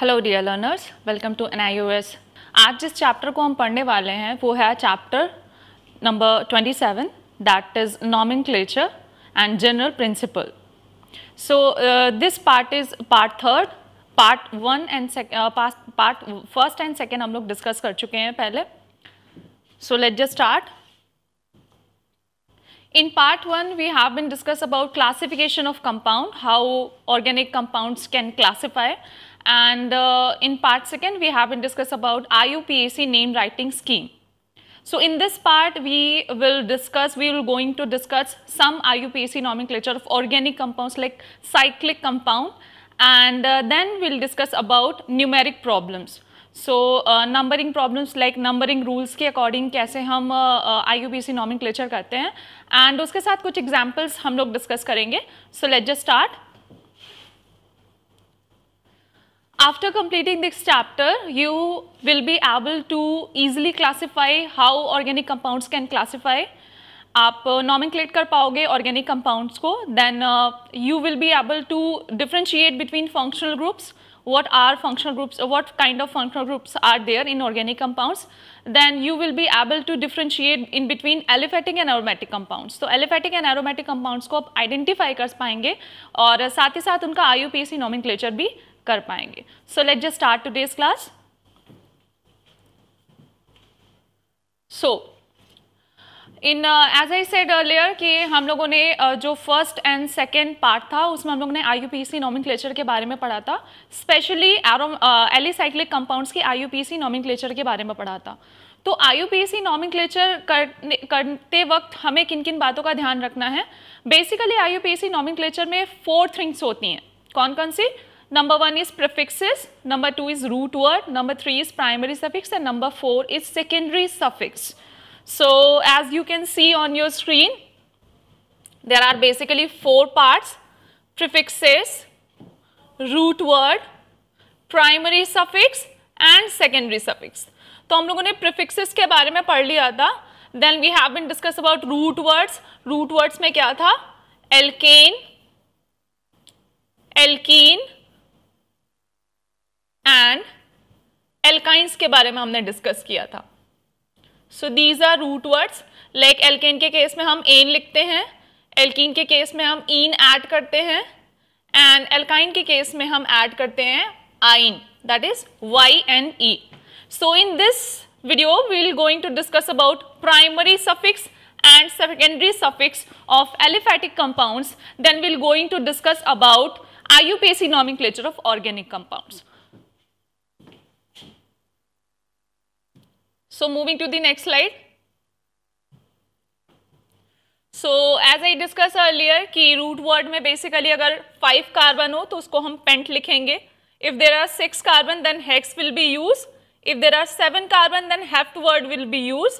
Hello dear learners welcome to an आज जिस chapter को हम पढ़ने वाले हैं वो है चैप्टर नंबर 27 दैट इज़ नॉमिन and general principle so this part is part third part one and part first and second हम लोग डिस्कस कर चुके हैं पहले so let just start In part 1, we have been discuss about classification of compound, how organic compounds can classify And uh, in part second, we have been discussed about IUPAC name writing scheme. So in this part, we will discuss, we will going to discuss some IUPAC nomenclature of organic compounds like cyclic compound and uh, then we'll discuss about numeric problems. So uh, numbering problems like numbering rules ke according kaise hum I U P C naming करते हैं and उसके साथ कुछ examples हम लोग discuss करेंगे so let after completing this chapter you will be able to easily classify how organic compounds can classify आप नॉमिनक्लेट कर पाओगे ऑर्गेनिक कंपाउंड्स को then you will be able to differentiate between functional groups what are functional groups or what kind of functional groups are there in organic compounds then you will be able to differentiate in between aliphatic and aromatic compounds तो aliphatic and aromatic compounds को आप identify कर पाएंगे और साथ ही साथ उनका IUPAC nomenclature भी कर पाएंगे so let just start today's class so in as I said earlier कि हम लोगों ने uh, जो फर्स्ट एंड सेकेंड पार्ट था उसमें हम लोगों ने I U P C nomenclature के बारे में पढ़ा था स्पेशली एरो एलिसाइक्लिक कंपाउंड्स की I U P C nomenclature के बारे में पढ़ा था तो I U P C nomenclature करते वक्त हमें किन किन बातों का ध्यान रखना है basically I U P C nomenclature में फोर थिंग्स होती हैं कौन कौन सी Number 1 is prefixes, number 2 is root word, number 3 is primary suffix and number 4 is secondary suffix. So as you can see on your screen, there are basically four parts, prefixes, root word, primary suffix and secondary suffix. तो हम लोगों ने prefixes के बारे में पढ़ लिया था then we have been discuss about root words root words में क्या था एल्केन एल्कीन एंड एल्काइंस के बारे में हमने डिस्कस किया था so these are root words like alkane के केस में हम एन लिखते हैं एल्किन के केस में हम इन ऐड करते हैं एंड एल्काइन के केस में हम ऐड करते हैं yne that is Y N E so in this video we'll going to discuss about primary suffix and secondary suffix of aliphatic compounds then we'll going to discuss about I U P C नॉमिक of organic compounds So moving to the next slide. So as I discuss earlier कि root word में basically अगर five carbon हो तो उसको हम pent लिखेंगे if there are six carbon then hex will be use if there are seven carbon then hept word will be use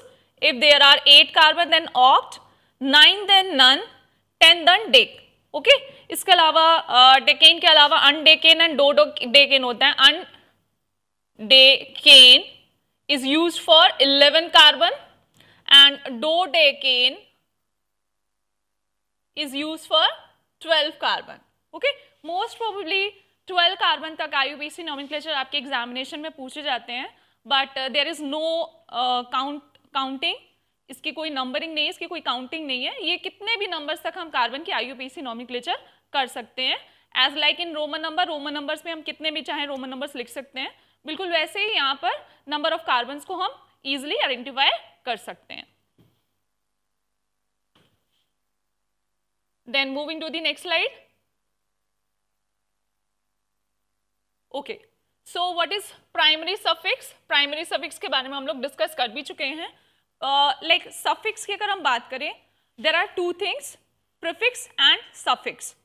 if there are eight carbon then oct nine then non ten then dec okay इसके अलावा decane uh, के अलावा अनडेकेन and डोडो decane होता है अनडेकेन is used for 11 carbon and dodecane is used for 12 carbon okay most probably 12 carbon tak IUPAC nomenclature aapke examination mein puche jate hain but uh, there is no uh, count counting इसकी कोई numbering नहीं है इसकी कोई counting नहीं है ये कितने भी नंबर्स तक हम कार्बन की आईयूपीसी नॉमिक्लेचर कर सकते हैं as like in Roman number Roman numbers में हम कितने भी चाहें रोमन नंबर्स लिख सकते हैं बिल्कुल वैसे ही यहां पर नंबर ऑफ कार्बन को हम इजिली आइडेंटिफाई कर सकते हैं then moving to the next slide okay so what is primary suffix primary suffix के बारे में हम लोग डिस्कस कर भी चुके हैं लाइक uh, सफिक्स like, की अगर हम बात करें there are two things prefix and suffix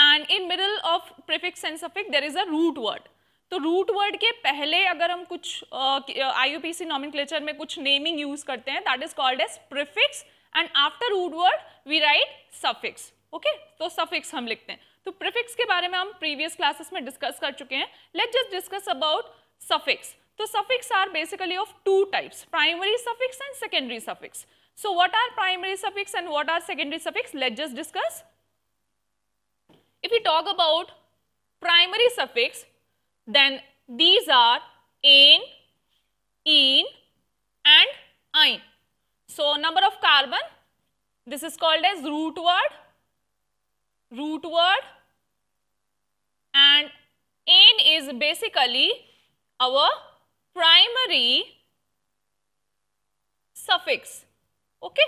and in middle of prefix and suffix there is a root word तो रूट वर्ड के पहले अगर हम कुछ I U P C nomenclature में कुछ नेमिंग यूज करते हैं that is called as prefix and after root word we write suffix okay तो सफिक्स हम लिखते हैं तो प्रिफिक्स के बारे में हम प्रीवियस क्लासेस में डिस्कस कर चुके हैं let just discuss about suffix तो suffix are basically of two types primary suffix and secondary suffix so what are primary suffix and what are secondary suffix let just discuss if you talk about primary suffix then these are ane, in, and ine. So, number of carbon, this is called as root word, root word and ane is basically our primary suffix, okay,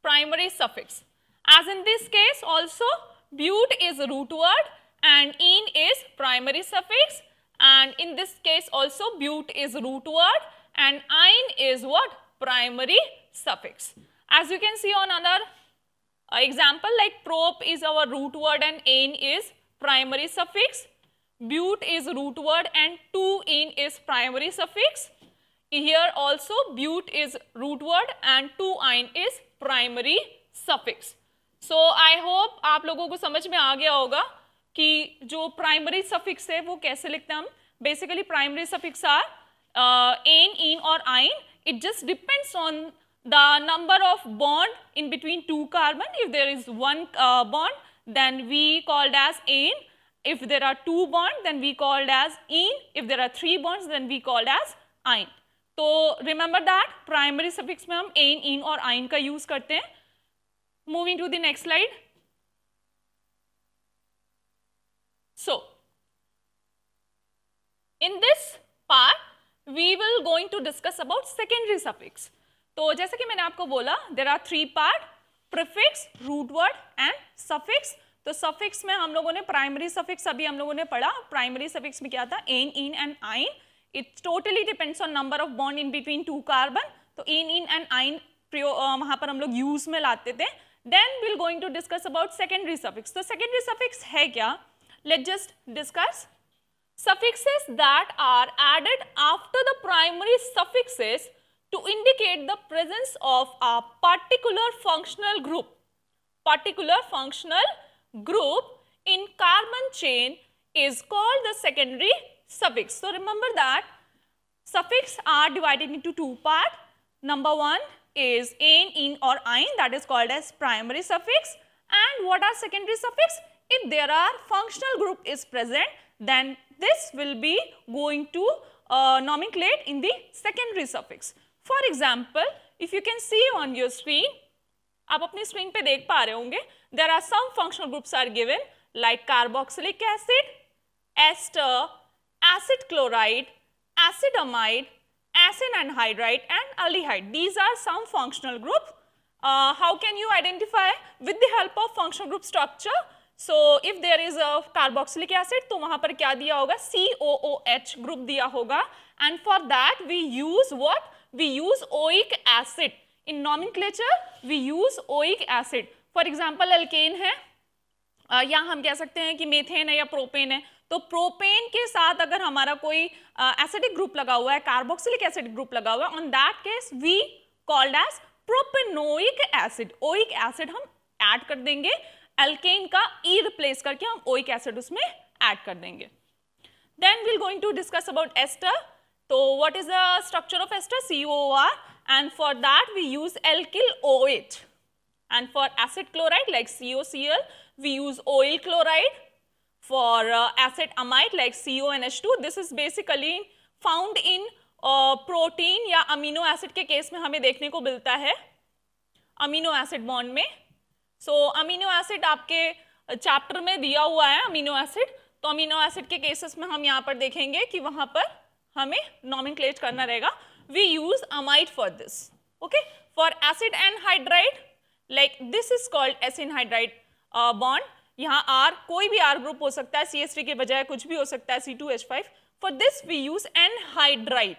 primary suffix. As in this case also, bute is root word and in is primary suffix and in this case also but is root word and ein is what? Primary suffix. As you can see on other uh, example like prop is our root word and ein is primary suffix. But is root word and to in is primary suffix. Here also but is root word and to ein is primary suffix. So I hope aap logo ko samajh mein aa gaya hoga कि जो primary suffix है वो कैसे लिखते हैं हम basically primary suffix are ane ene और yne it just depends on the number of bond in between two carbon if there is one bond then we called as ane if there are two bond then we called as ene if there are three bond then we called as yne तो remember that primary suffix में हम N ene और आइन का use करते हैं moving to the next slide So, in this part, we will going to discuss about secondary suffix. तो जैसे कि मैंने आपको बोला there are three part prefix root word and suffix तो सफिक्स में हम लोगों ने प्राइमरी सफिक्स अभी हम लोगों ने पढ़ा प्राइमरी सफिक्स में क्या था ane ene and yne it totally depends on number of bond in between two carbon तो एन इन एंड आइन वहां पर हम लोग यूज में लाते थे then will going to discuss about secondary suffix तो सेकेंडरी सफिक्स है क्या Let's just discuss. Suffixes that are added after the primary suffixes to indicate the presence of a particular functional group. Particular functional group in carbon chain is called the secondary suffix. So remember that suffix are divided into two part. Number one is ain, in or ein that is called as primary suffix. And what are secondary suffix? If there are functional group is present, then this will be going to uh, nomenclate in the secondary suffix. For example, if you can see on your screen, आप अपनी screen पे देख पा रहे होंगे there are some functional groups are given like carboxylic acid ester acid chloride acid anhydride and aldehyde. These are some functional group. Uh, how can you identify with the help of functional group structure? So if there is a carboxylic acid तो वहां पर क्या दिया होगा सी ओ O H group दिया होगा and for that we use what we use oic acid in nomenclature we use oic acid for example alkane है uh, या हम कह सकते हैं कि मेथेन है या प्रोपेन है तो प्रोपेन के साथ अगर हमारा कोई एसिडिक uh, ग्रुप लगा हुआ है कार्बोक्सिलिक एसिड ग्रुप लगा हुआ है on that case we called as propanoic acid oic acid हम ऐड कर देंगे एल्केन का ई e रिप्लेस करके हम ओइक एसिड उसमें एड कर देंगे then we'll going to discuss about ester तो what is the structure of ester C O R and for that we use alkyl O H and for acid chloride like C O C L we use oyl chloride for acid amide like C O N H two this is basically found in protein या amino acid के case में हमें देखने को मिलता है amino acid bond में so amino acid आपके चैप्टर में दिया हुआ है अमीनो एसिड तो अमीनो एसिड के केसेस में हम यहाँ पर देखेंगे कि वहां पर हमें नॉमिन करना रहेगा we use amide for this okay for acid and hydride like this is called as hydride bond यहाँ आर कोई भी आर ग्रुप हो सकता है सी एस के बजाय कुछ भी हो सकता है C two H five for this we use an hydride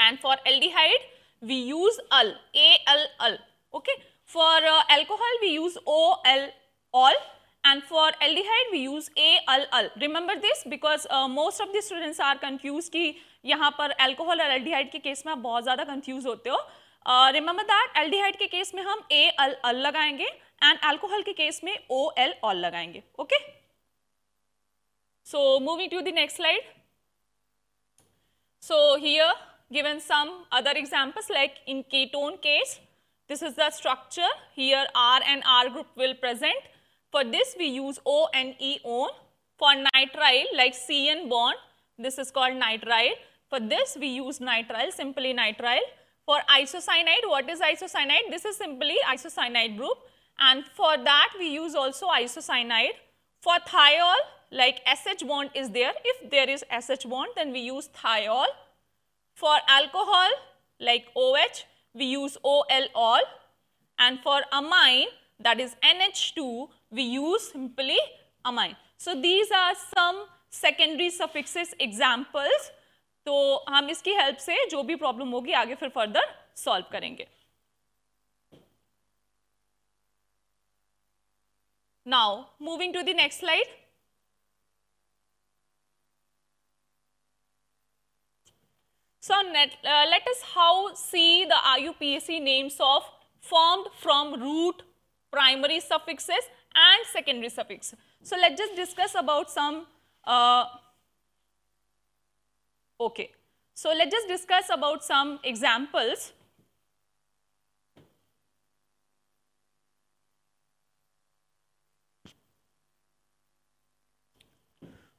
and for hyde we use al A L al okay okay? For uh, alcohol, we use o l all and for aldehyde we use a l l Remember this because uh, most of the students are confused ki yahan par alcohol aur aldehyde ke case mein bahut zyada confused hote ho Uh, remember that aldehyde ke case mein hum a l l lagayenge and alcohol ke case mein o l all lagayenge Okay? So moving to the next slide. So here given some other examples like in ketone case This is the structure. Here R and R group will present. For this we use O and E on. For nitrile like CN bond, this is called nitrile. For this we use nitrile, simply nitrile. For isocyanide, what is isocyanide? This is simply isocyanide group. And for that we use also isocyanide. For thiol, like SH bond is there. If there is SH bond, then we use thiol. For alcohol, like OH, we use OLOL and for amine that is NH2 we use simply amine. So these are some secondary suffixes examples. So we will help se jo bhi problem hogi aage fir further solve karenge. Now moving to the next slide. So net, uh, let us how see the IUPAC names of formed from root primary suffixes and secondary suffix. So let's just discuss about some, uh, okay. So let's just discuss about some examples.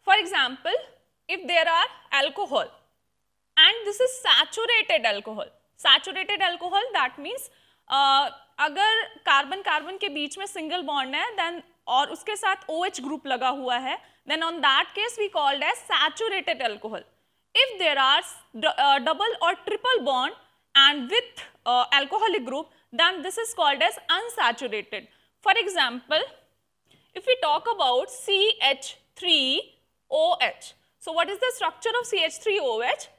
For example, if there are alcohol, this is saturated alcohol saturated alcohol that means अगर carbon carbon के बीच में single bond है then और उसके साथ O H group लगा हुआ है then on that case we called as saturated alcohol if there are double और triple bond and with alcoholic group then this is called as unsaturated for example if you talk about C H three O H so what is the structure of C H three O H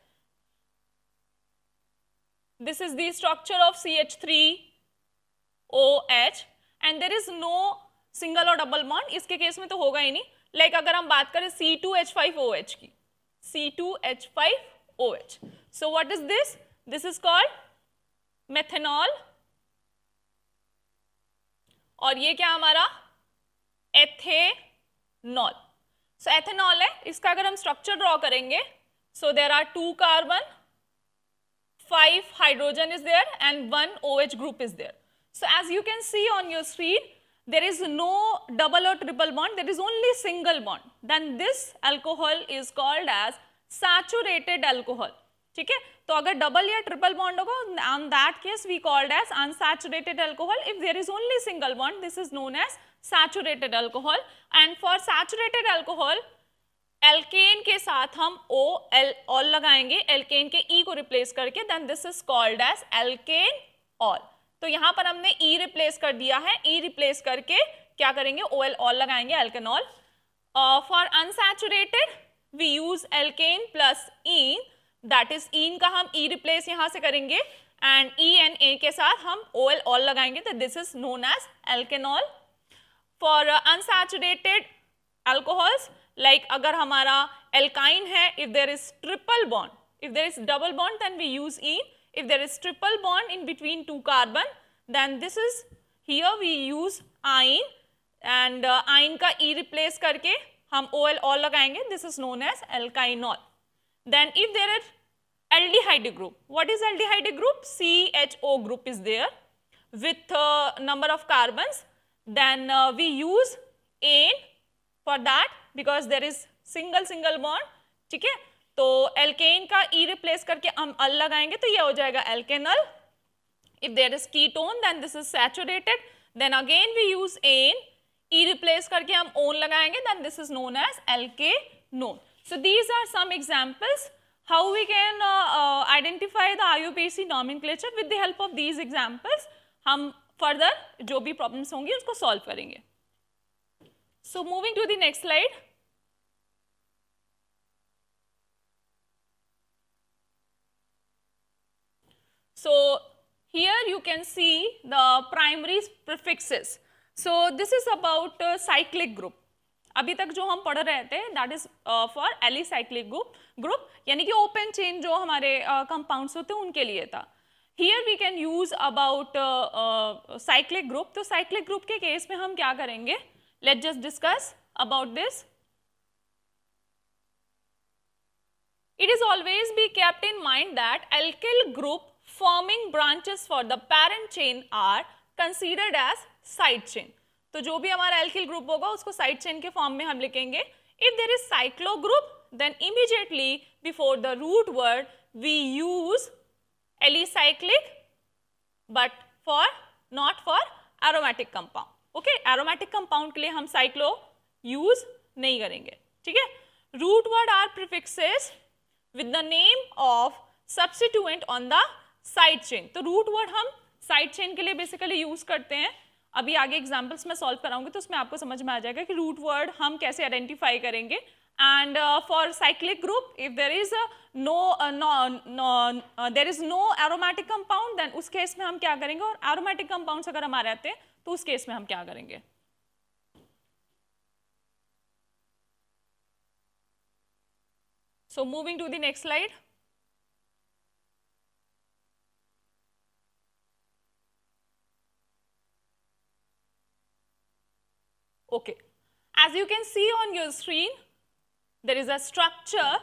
This is the structure of ch3 oh and there is no single or double bond iske case mein to hoga hi nahi like agar hum baat kare C2H5OH ki C2H5OH so what is this this is called methanol और ये क्या हमारा ethanol सो so, ethanol है इसका अगर हम structure draw करेंगे so there are two carbon five hydrogen is there and one OH group is there. So as you can see on your screen, there is no double or triple bond, there is only single bond. Then this alcohol is called as saturated alcohol. Okay? So if double or triple bond, on that case we called as unsaturated alcohol. If there is only single bond, this is known as saturated alcohol. And for saturated alcohol, alkane के साथ हम O L ol लगाएंगे alkane के E e को replace करके then this is called as alkanol तो यहां पर हमने ई e रिप्लेस कर दिया है ई e रिप्लेस करके क्या करेंगे ओ एल ऑल लगाएंगे alkanol for unsaturated we use alkane plus ene that is ene का हम ई e रिप्लेस यहां से करेंगे एंड ई एन ए के साथ हम ओ एल ऑल लगाएंगे तो this is known as alkanol for unsaturated alcohols like like अगर हमारा एल्काइन है if there is triple bond if there is double bond then we use ene if there is triple bond in between two carbon then this is here we use yne and yne का E e replace करके हम O L ol लगाएंगे this is known as alkynol then if there is hydric group what is L D aldehyde group C H O group is there with number of carbon then we use an for that because there is single single bond ठीक है तो alkene का E e replace करके हम अल लगाएंगे तो ये हो जाएगा alkanal if there is ketone then this is saturated then again we use ane E replace करके हम ओन लगाएंगे then this is known as alkanone are some examples how we can identify the I U P C nomenclature with the help of these examples हम further जो भी problems होंगी उसको solve करेंगे So moving to the next slide. So here you can see the primary prefixes. So this is about uh, cyclic group. अभी तक जो हम पढ़ रहे थे that is for alicyclic group group यानी कि ओपन चेन जो हमारे कंपाउंड्स uh, होते हैं उनके लिए था here we can use about cyclic group तो साइक्लिक ग्रुप के केस में हम क्या करेंगे uh, Let's just discuss about this. It is always be kept in mind that alkyl group forming branches for the parent chain are considered as side chain. to jo bhi hamara alkyl group hoga usko side chain ke form mein hum likhenge if there is cyclo group then immediately before the root word we use alicyclic but for not for aromatic compound. Okay aromatic compound के लिए हम cyclo use नहीं करेंगे ठीक है root word are prefixes with the name of substituent on the side chain तो root word हम side chain के लिए बेसिकली यूज करते हैं अभी आगे एग्जाम्पल्स मैं सॉल्व कराऊंगी तो उसमें आपको समझ में आ जाएगा कि रूट वर्ड हम कैसे आइडेंटिफाई करेंगे and for cyclic group if there is no there is no aromatic compound then उस केस में हम क्या करेंगे और एरोमेटिक कंपाउंड्स अगर हमारे आते हैं तो उस केस में हम क्या करेंगे so moving to the next slide okay as you can see on your screen there is a structure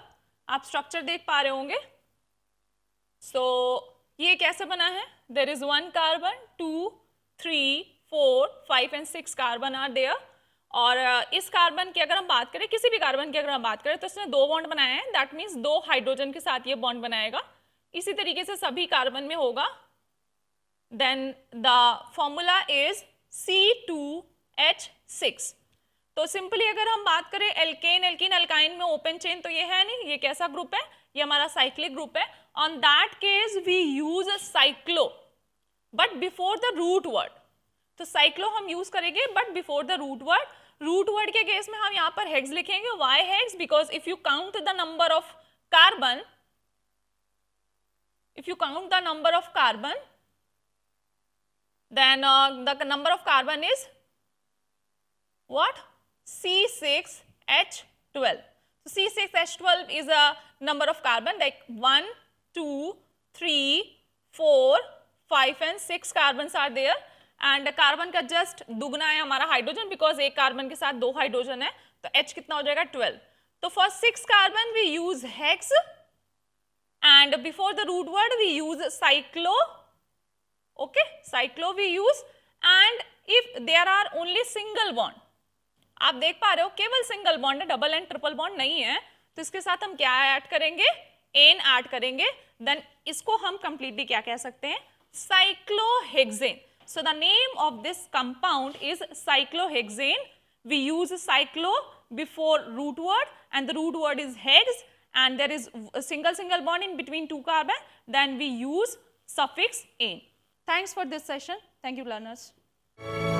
आप स्ट्रक्चर देख पा रहे होंगे सो so, ये कैसे बना है there is one carbon two three four five and six carbon are there और इस कार्बन की अगर हम बात करें किसी भी कार्बन की अगर हम बात करें तो इसने दो बॉन्ड बनाए हैं दैट मीन्स दो हाइड्रोजन के साथ ये बॉन्ड बनाएगा इसी तरीके से सभी कार्बन में होगा then the formula is C two H six तो सिंपली अगर हम बात करें एल्केन एल्किन एल्काइन में ओपन चेन तो ये है नहीं ये कैसा ग्रुप है ये हमारा साइक्लिक ग्रुप है on that case we use cyclo but before the root word तो साइक्लो हम यूज करेंगे but before the root word root word के केस में हम यहां पर हेड्स लिखेंगे why heads because if you count the number of carbon if you count the number of carbon then the number of carbon is what C six H twelve C six H twelve is a number of carbon like one two three four five and six carbon are there and carbon का just दुगना है हमारा hydrogen because एक carbon के साथ दो hydrogen है तो एच कितना हो जाएगा ट्वेल्व तो for six carbon we use hex and before the root word we use cyclo okay cyclo we use and if there are only single bond आप देख पा रहे हो केवल सिंगल बॉन्ड है डबल एंड ट्रिपल बॉन्ड नहीं है तो इसके साथ हम क्या ऐड करेंगे एन ऐड करेंगे देन इसको हम कंप्लीटली क्या कह सकते हैं cyclohexane So the name of this compound is cyclohexane. We use cyclo before root word and the root word is hex and there is a single single bond in between two carbon then we use suffix ane. Thanks for this session. Thank you learners.